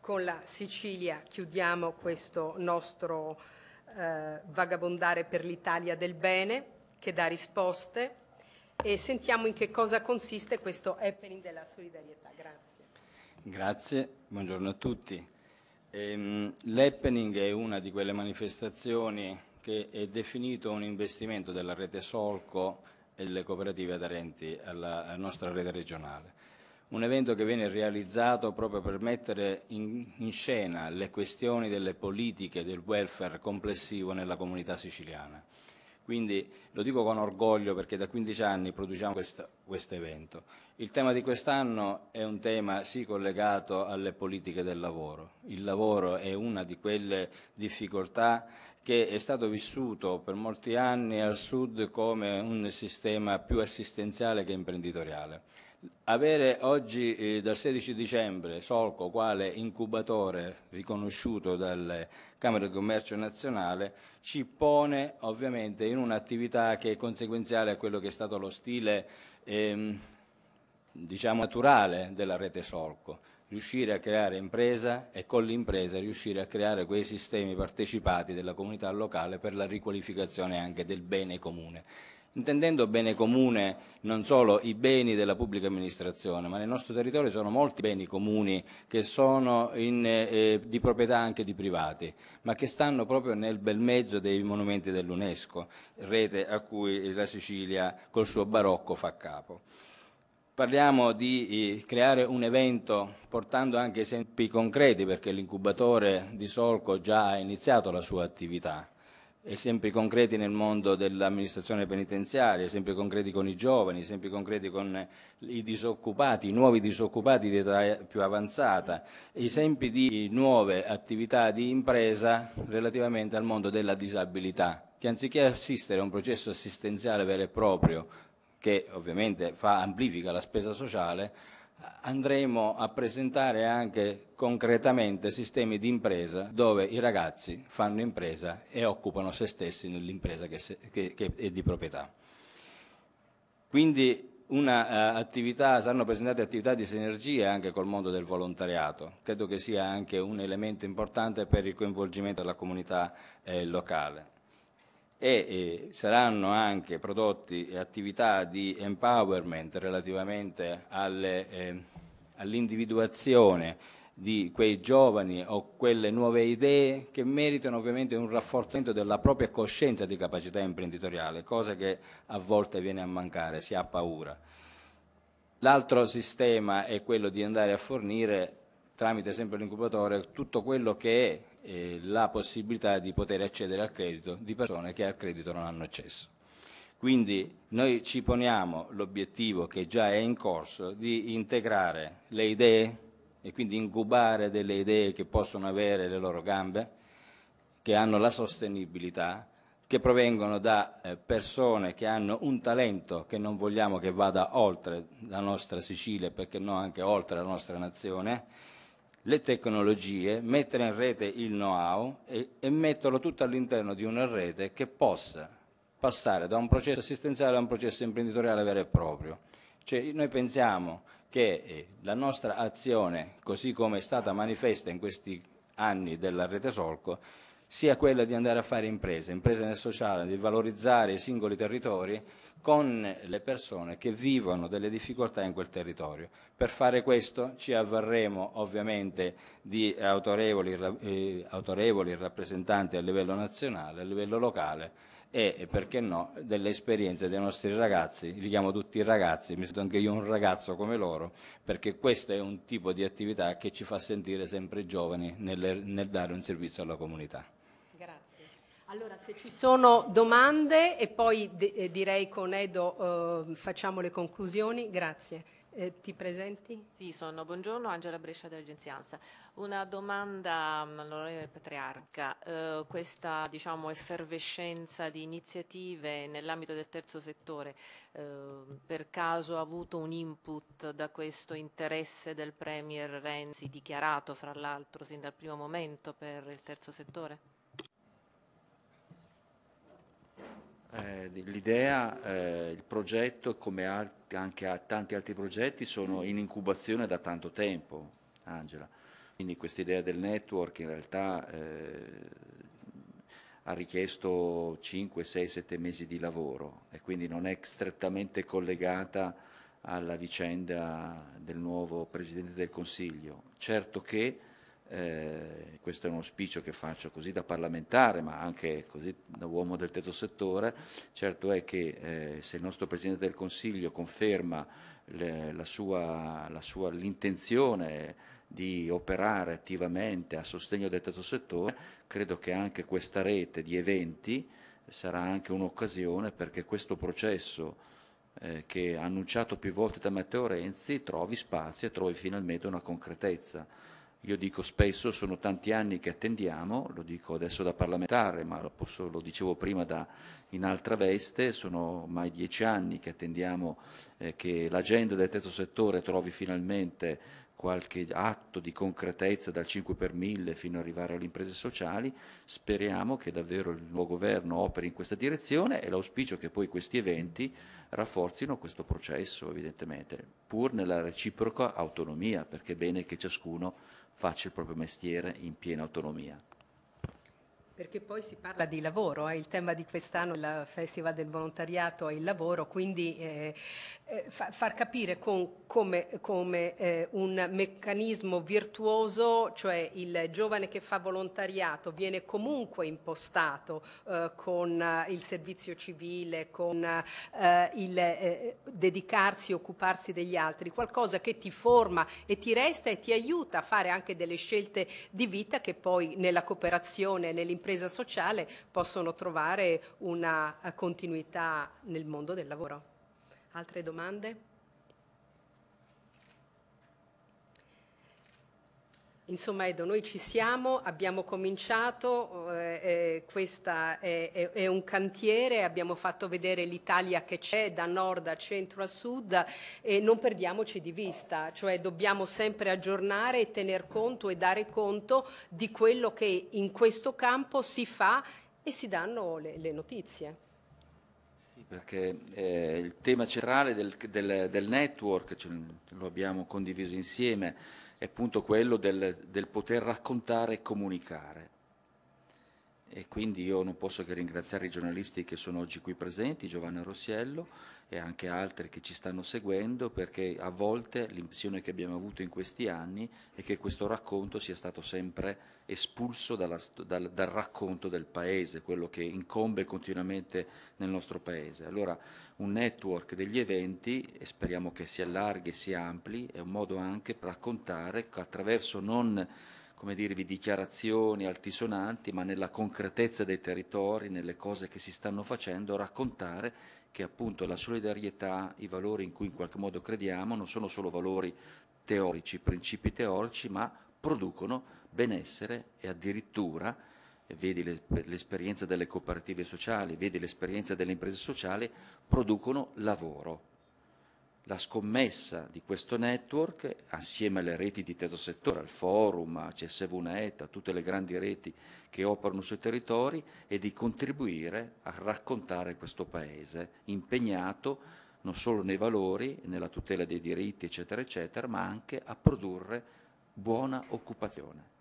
con la Sicilia chiudiamo questo nostro eh, vagabondare per l'Italia del bene che dà risposte e sentiamo in che cosa consiste questo happening della solidarietà. Grazie. Grazie, buongiorno a tutti. Ehm, l'happening è una di quelle manifestazioni che è definito un investimento della rete Solco e delle cooperative aderenti alla, alla nostra rete regionale. Un evento che viene realizzato proprio per mettere in, in scena le questioni delle politiche del welfare complessivo nella comunità siciliana. Quindi lo dico con orgoglio perché da 15 anni produciamo questo evento. Il tema di quest'anno è un tema sì collegato alle politiche del lavoro. Il lavoro è una di quelle difficoltà che è stato vissuto per molti anni al sud come un sistema più assistenziale che imprenditoriale. Avere oggi, eh, dal 16 dicembre, Solco quale incubatore riconosciuto dalla Camera di Commercio nazionale ci pone ovviamente in un'attività che è conseguenziale a quello che è stato lo stile ehm, diciamo naturale della rete Solco riuscire a creare impresa e con l'impresa riuscire a creare quei sistemi partecipati della comunità locale per la riqualificazione anche del bene comune intendendo bene comune non solo i beni della pubblica amministrazione, ma nel nostro territorio sono molti beni comuni che sono in, eh, di proprietà anche di privati, ma che stanno proprio nel bel mezzo dei monumenti dell'UNESCO, rete a cui la Sicilia col suo barocco fa capo. Parliamo di eh, creare un evento portando anche esempi concreti perché l'incubatore di Solco già ha iniziato la sua attività esempi concreti nel mondo dell'amministrazione penitenziaria, esempi concreti con i giovani, esempi concreti con i disoccupati, i nuovi disoccupati di età più avanzata, esempi di nuove attività di impresa relativamente al mondo della disabilità, che anziché assistere a un processo assistenziale vero e proprio, che ovviamente fa, amplifica la spesa sociale, andremo a presentare anche concretamente sistemi di impresa dove i ragazzi fanno impresa e occupano se stessi nell'impresa che, che, che, è di proprietà. Quindi un'attività, eh, uh, saranno presentate attività di sinergia anche col mondo del volontariato, credo che sia anche un elemento importante per il coinvolgimento della comunità eh, locale e saranno anche prodotti attività di empowerment relativamente eh, all'individuazione di quei giovani o quelle nuove idee che meritano ovviamente un rafforzamento della propria coscienza di capacità imprenditoriale, cosa che a volte viene a mancare, si ha paura. L'altro sistema è quello di andare a fornire tramite sempre l'incubatore tutto quello che è eh, la possibilità di poter accedere al credito di persone che al credito non hanno accesso. Quindi noi ci poniamo l'obiettivo che già è in corso di integrare le idee e quindi incubare delle idee che possono avere le loro gambe, che hanno la sostenibilità, che provengono da eh, persone che hanno un talento che non vogliamo che vada oltre la nostra Sicilia, perché no anche oltre la nostra nazione, le tecnologie, mettere in rete il know-how e, e metterlo tutto all'interno di una rete che possa passare da un processo assistenziale a un processo imprenditoriale vero e proprio. Cioè, noi pensiamo che eh, la nostra azione, così come è stata manifesta in questi anni della rete Solco, sia quella di andare a fare imprese, imprese nel sociale, di valorizzare i singoli territori con le persone che vivono delle difficoltà in quel territorio. Per fare questo ci avverremo ovviamente di autorevoli, eh, autorevoli rappresentanti a livello nazionale, a livello locale e perché no delle esperienze dei nostri ragazzi, li chiamo tutti ragazzi, mi sento anche io un ragazzo come loro, perché questo è un tipo di attività che ci fa sentire sempre giovani nel, nel dare un servizio alla comunità. Allora, se ci sono domande e poi de- eh, direi con Edo eh, facciamo le conclusioni, grazie. Eh, ti presenti? Sì, sono, buongiorno, Angela Brescia dell'Agenzia ANSA. Una domanda mm, all'onorevole Patriarca. Eh, questa diciamo, effervescenza di iniziative nell'ambito del terzo settore eh, per caso ha avuto un input da questo interesse del Premier Renzi dichiarato fra l'altro sin dal primo momento per il terzo settore? Eh, l'idea, eh, il progetto, come alt- anche a tanti altri progetti, sono in incubazione da tanto tempo, Angela. Quindi questa idea del network in realtà eh, ha richiesto 5, 6, 7 mesi di lavoro e quindi non è strettamente collegata alla vicenda del nuovo Presidente del Consiglio. Certo che eh, questo è un auspicio che faccio così da parlamentare, ma anche così da uomo del terzo settore, certo è che eh, se il nostro Presidente del Consiglio conferma le, la sua, la sua, l'intenzione di operare attivamente a sostegno del terzo settore, credo che anche questa rete di eventi sarà anche un'occasione perché questo processo eh, che ha annunciato più volte da Matteo Renzi trovi spazio e trovi finalmente una concretezza. Io dico spesso, sono tanti anni che attendiamo, lo dico adesso da parlamentare, ma lo, posso, lo dicevo prima da, in altra veste, sono ormai dieci anni che attendiamo eh, che l'agenda del terzo settore trovi finalmente qualche atto di concretezza dal 5 per 1000 fino ad arrivare alle imprese sociali. Speriamo che davvero il nuovo governo operi in questa direzione e l'auspicio che poi questi eventi rafforzino questo processo, evidentemente, pur nella reciproca autonomia, perché è bene che ciascuno faccia il proprio mestiere in piena autonomia. Perché poi si parla di lavoro, eh? il tema di quest'anno, il Festival del Volontariato è il lavoro, quindi eh, eh fa, far capire con, come, come eh, un meccanismo virtuoso, cioè il giovane che fa volontariato viene comunque impostato eh, con eh, il servizio civile, con il dedicarsi, occuparsi degli altri, qualcosa che ti forma e ti resta e ti aiuta a fare anche delle scelte di vita che poi nella cooperazione, nell'impresa, impresa sociale possono trovare una eh, continuità nel mondo del lavoro. Altre domande? Insomma Edo, noi ci siamo, abbiamo cominciato, eh, eh questo è, è, è, un cantiere, abbiamo fatto vedere l'Italia che c'è da nord a centro a sud e non perdiamoci di vista, cioè dobbiamo sempre aggiornare e tener conto e dare conto di quello che in questo campo si fa e si danno le, le notizie. Sì, perché eh, il tema centrale del, del, del network, ce lo abbiamo condiviso insieme, è appunto quello del, del poter raccontare e comunicare e quindi io non posso che ringraziare i giornalisti che sono oggi qui presenti, Giovanna Rossiello e anche altri che ci stanno seguendo perché a volte l'impressione che abbiamo avuto in questi anni è che questo racconto sia stato sempre espulso dalla, dal, dal, racconto del paese, quello che incombe continuamente nel nostro paese. Allora un network degli eventi e speriamo che si allarghi e si ampli è un modo anche per raccontare attraverso non come dirvi, dichiarazioni altisonanti, ma nella concretezza dei territori, nelle cose che si stanno facendo, raccontare che appunto la solidarietà, i valori in cui in qualche modo crediamo, non sono solo valori teorici, principi teorici, ma producono benessere e addirittura, eh, vedi l'esperienza delle cooperative sociali, vedi l'esperienza delle imprese sociali, producono lavoro, la scommessa di questo network, assieme alle reti di terzo settore, al forum, a CSVNet, a tutte le grandi reti che operano sui territori, è di contribuire a raccontare questo Paese impegnato non solo nei valori, nella tutela dei diritti, eccetera, eccetera, ma anche a produrre buona occupazione.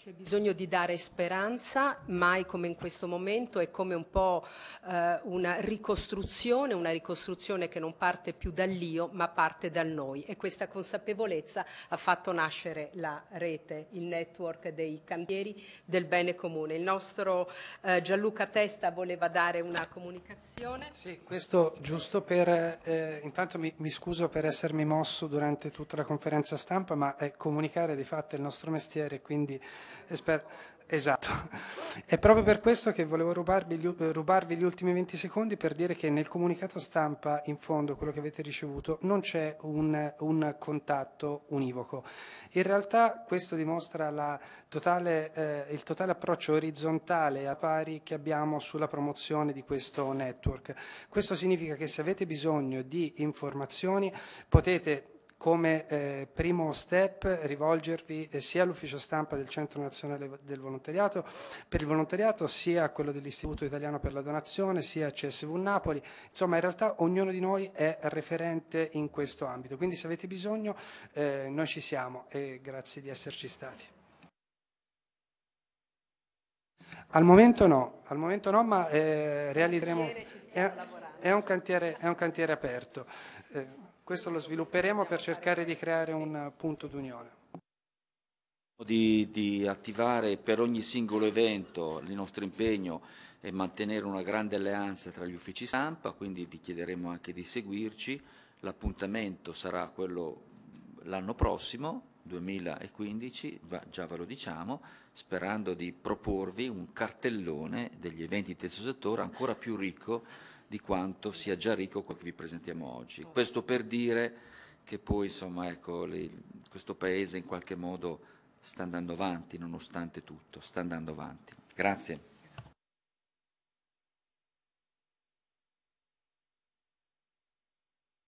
C'è bisogno di dare speranza, mai come in questo momento, è come un po' eh, una ricostruzione, una ricostruzione che non parte più dall'io ma parte dal noi e questa consapevolezza ha fatto nascere la rete, il network dei cantieri del bene comune. Il nostro eh, Gianluca Testa voleva dare una comunicazione. Sì, questo giusto per, eh, intanto mi, mi, scuso per essermi mosso durante tutta la conferenza stampa, ma eh, comunicare di fatto è il nostro mestiere, quindi Esper- esatto. È proprio per questo che volevo rubarvi gli, rubarvi gli ultimi 20 secondi per dire che nel comunicato stampa, in fondo, quello che avete ricevuto, non c'è un, un contatto univoco. In realtà questo dimostra la totale, eh, il totale approccio orizzontale a pari che abbiamo sulla promozione di questo network. Questo significa che se avete bisogno di informazioni potete come eh, primo step rivolgervi eh, sia all'ufficio stampa del Centro Nazionale del Volontariato per il volontariato, sia a quello dell'Istituto Italiano per la Donazione, sia a CSV Napoli. Insomma, in realtà ognuno di noi è referente in questo ambito. Quindi se avete bisogno eh, noi ci siamo e grazie di esserci stati. Al momento no, al momento no ma eh, realizzeremo... È, è, un cantiere, è, un cantiere, aperto. Eh, questo lo svilupperemo per cercare di creare un punto d'unione. Di, di, attivare per ogni singolo evento il nostro impegno e mantenere una grande alleanza tra gli uffici stampa, quindi vi chiederemo anche di seguirci. L'appuntamento sarà quello l'anno prossimo, 2015, già ve lo diciamo, sperando di proporvi un cartellone degli eventi di terzo settore ancora più ricco di quanto sia già ricco quel che vi presentiamo oggi. Questo per dire che poi insomma, ecco, le, questo Paese in qualche modo sta andando avanti, nonostante tutto, sta andando avanti. Grazie.